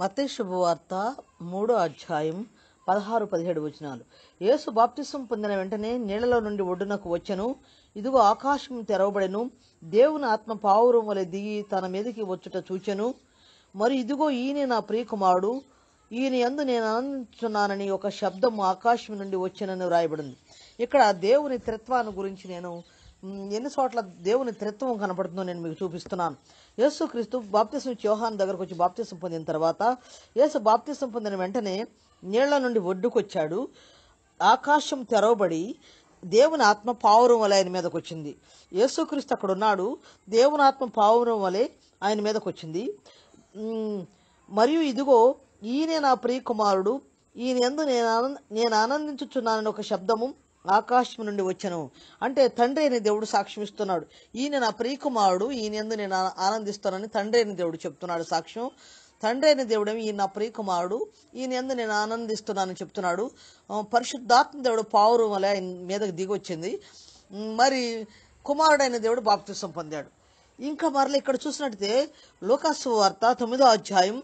మతే శుభవార్త మూడో అధ్యాయం పదహారు పదిహేడు వచనాలు యేసు బాప్తిసం పొందిన వెంటనే నీళ్లలో నుండి ఒడ్డునకు వచ్చెను ఇదిగో ఆకాశం తెరవబడెను దేవుని ఆత్మ పావురం వలె దిగి తన మీదకి వచ్చుట చూచెను మరి ఇదిగో ఈయన నా ప్రియకుమారుడు ఈయన ఎందు నేను అనంచున్నానని ఒక శబ్దం ఆకాశం నుండి వచ్చానని రాయబడింది ఇక్కడ దేవుని త్రిత్వాన్ని గురించి నేను ఎన్ని చోట్ల దేవుని త్రిత్వం కనబడుతుందో నేను మీకు చూపిస్తున్నాను యేసు క్రీస్తు బాప్తిసం చౌహాన్ దగ్గరకు వచ్చి బాప్తిసం పొందిన తర్వాత యేసు బాప్తిసం పొందిన వెంటనే నీళ్ల నుండి ఒడ్డుకొచ్చాడు ఆకాశం తెరవబడి దేవుని ఆత్మ పావురం వలె ఆయన మీదకు వచ్చింది యేసుక్రీస్తు అక్కడ ఉన్నాడు దేవుని ఆత్మ పావురం వలె ఆయన మీదకు వచ్చింది మరియు ఇదిగో ఈయనే నా ప్రియకుమారుడు ఈయన ఎందు నేను నేను ఆనందించుచున్నానని ఒక శబ్దము ఆకాశం నుండి వచ్చను అంటే తండ్రి అని దేవుడు సాక్ష్యం ఇస్తున్నాడు ఈయన నా ప్రియకుమారుడు ఈయన ఎందు నేను ఆనందిస్తానని తండ్రి అయిన దేవుడు చెప్తున్నాడు సాక్ష్యం తండ్రి అయిన దేవుడేమి ఈయన నా ప్రియకుమారుడు ఈయన ఎందు నేను ఆనందిస్తున్నానని చెప్తున్నాడు పరిశుద్ధాత్మ దేవుడు పావురం వల్ల ఆయన మీదకు దిగొచ్చింది మరి కుమారుడైన దేవుడు బాప్తిసం పొందాడు ఇంకా మరలా ఇక్కడ చూసినట్టయితే లోకాసు వార్త తొమ్మిదో అధ్యాయం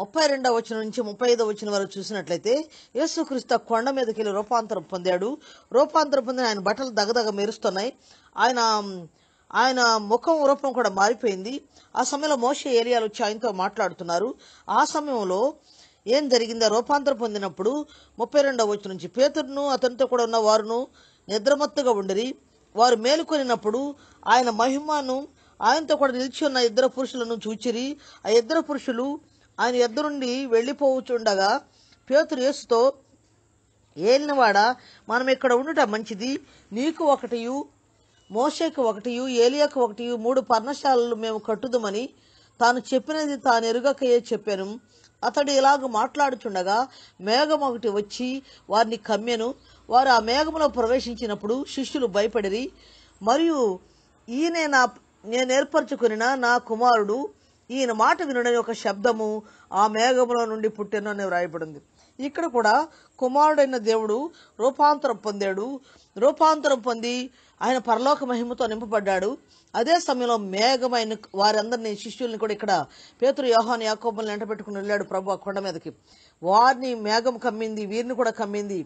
ముప్పై రెండవ వచనం నుంచి ముప్పై ఐదవ వచనం వరకు చూసినట్లయితే యేసుక్రీస్తు కొండ మీదకి వెళ్ళి రూపాంతరం పొందాడు రూపాంతరం పొందిన ఆయన బట్టలు దగదగ మెరుస్తున్నాయి ఆయన ఆయన ముఖం రూపం కూడా మారిపోయింది ఆ సమయంలో మోస ఏరియాలు వచ్చి ఆయనతో మాట్లాడుతున్నారు ఆ సమయంలో ఏం జరిగిందో రూపాంతరం పొందినప్పుడు ముప్పై రెండవ వచ్చి నుంచి పేతురును అతనితో కూడా ఉన్న వారును నిద్రమత్తుగా ఉండిరి వారు మేలుకొనినప్పుడు ఆయన మహిమను ఆయనతో కూడా నిలిచి ఉన్న ఇద్దరు పురుషులను చూచిరి ఆ ఇద్దరు పురుషులు ఆయన ఎద్దునుండి వెళ్ళిపోవచ్చుండగా పేతురు యేసుతో ఏలినవాడా మనం ఇక్కడ ఉండటం మంచిది నీకు ఒకటియు మోషకు ఒకటియు ఏలియకు ఒకటియు మూడు పర్ణశాలలు మేము కట్టుదమని తాను చెప్పినది తాను ఎరుగకయే చెప్పాను అతడు ఇలాగ మాట్లాడుచుండగా మేఘం ఒకటి వచ్చి వారిని కమ్మెను వారు ఆ మేఘంలో ప్రవేశించినప్పుడు శిష్యులు భయపడిరి మరియు ఈయన నా నేను ఏర్పరచుకుని నా కుమారుడు ఈయన మాట వినడని ఒక శబ్దము ఆ మేఘములో నుండి పుట్టెను అని వ్రాయబడింది ఇక్కడ కూడా కుమారుడైన దేవుడు రూపాంతరం పొందాడు రూపాంతరం పొంది ఆయన పరలోక మహిమతో నింపబడ్డాడు అదే సమయంలో మేఘమైన వారందరినీ శిష్యుల్ని కూడా ఇక్కడ పేతురు యోహాన్ యాకోబుల్ని ఎంటబెట్టుకుని వెళ్ళాడు ప్రభు ఆ కొండ మీదకి వారిని మేఘం కమ్మింది వీరిని కూడా కమ్మింది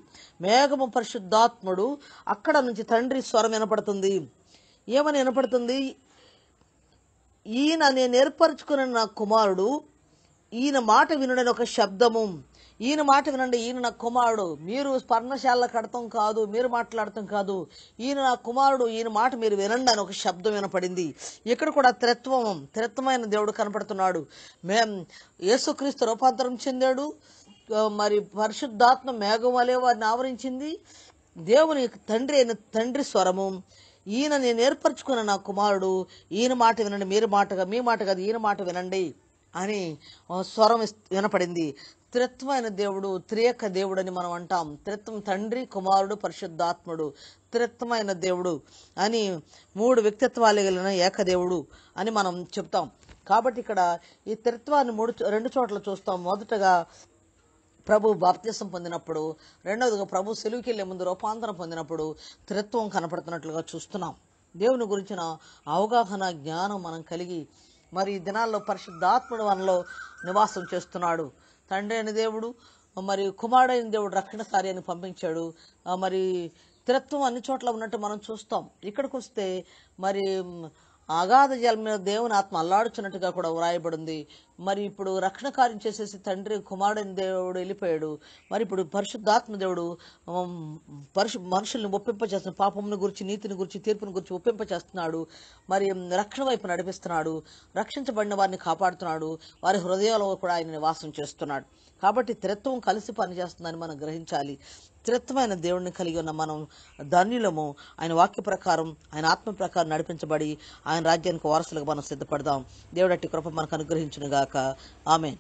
మేఘము పరిశుద్ధాత్ముడు అక్కడ నుంచి తండ్రి స్వరం వినపడుతుంది ఏమని వినపడుతుంది ఈయన నేను ఏర్పరచుకున్న నా కుమారుడు ఈయన మాట వినడని ఒక శబ్దము ఈయన మాట వినండి ఈయన నా కుమారుడు మీరు స్పర్ణశాల కడతాం కాదు మీరు మాట్లాడటం కాదు ఈయన నా కుమారుడు ఈయన మాట మీరు వినండి అని ఒక శబ్దం వినపడింది ఇక్కడ కూడా త్రిత్వం త్రిత్వమైన దేవుడు కనపడుతున్నాడు మేం యేసుక్రీస్తు రూపాంతరం చెందాడు మరి పరిశుద్ధాత్మ మేఘం వలె వారిని ఆవరించింది దేవుని తండ్రి అయిన తండ్రి స్వరము ఈయన నేను ఏర్పరచుకున్న నా కుమారుడు ఈయన మాట వినండి మీరు మాట మీ మాట కాదు ఈయన మాట వినండి అని స్వరం వినపడింది త్రిత్వమైన దేవుడు త్రియక దేవుడు అని మనం అంటాం త్రిత్వం తండ్రి కుమారుడు పరిశుద్ధాత్ముడు త్రిత్వమైన దేవుడు అని మూడు వ్యక్తిత్వాలు కలిగిన ఏకదేవుడు అని మనం చెప్తాం కాబట్టి ఇక్కడ ఈ త్రిత్వాన్ని మూడు రెండు చోట్ల చూస్తాం మొదటగా ప్రభు బాప్తిసం పొందినప్పుడు రెండవదిగా ప్రభు సెలువుకి వెళ్ళే ముందు రూపాంతరం పొందినప్పుడు త్రిత్వం కనపడుతున్నట్లుగా చూస్తున్నాం దేవుని గురించిన అవగాహన జ్ఞానం మనం కలిగి మరి ఈ దినాల్లో పరిశుద్ధాత్ముడు మనలో నివాసం చేస్తున్నాడు తండ్రి అయిన దేవుడు మరి కుమారుడైన దేవుడు రక్షణ కార్యాన్ని పంపించాడు మరి స్థిరత్వం అన్ని చోట్ల ఉన్నట్టు మనం చూస్తాం ఇక్కడికి వస్తే మరి అగాధ జలం మీద దేవుని ఆత్మ అల్లాడుచున్నట్టుగా కూడా వ్రాయబడింది మరి ఇప్పుడు రక్షణ కార్యం చేసేసి తండ్రి కుమారుడైన దేవుడు వెళ్ళిపోయాడు మరి ఇప్పుడు పరిశుద్ధాత్మ దేవుడు పరిశు మనుషుల్ని ఒప్పింపచేస్తున్న పాపమును గురించి నీతిని గురించి తీర్పుని గురించి ఒప్పింపచేస్తున్నాడు మరి రక్షణ వైపు నడిపిస్తున్నాడు రక్షించబడిన వారిని కాపాడుతున్నాడు వారి హృదయాలలో కూడా ఆయన నివాసం చేస్తున్నాడు కాబట్టి త్రిత్వం కలిసి పనిచేస్తుందని మనం గ్రహించాలి స్థిరత్వమైన దేవుడిని కలిగి ఉన్న మనం ధన్యులము ఆయన వాక్య ప్రకారం ఆయన ఆత్మ ప్రకారం నడిపించబడి ఆయన రాజ్యానికి వారసులకు మనం సిద్ధపడదాం దేవుడట్టి కృప మనకు అనుగ్రహించునుగాక ఆమె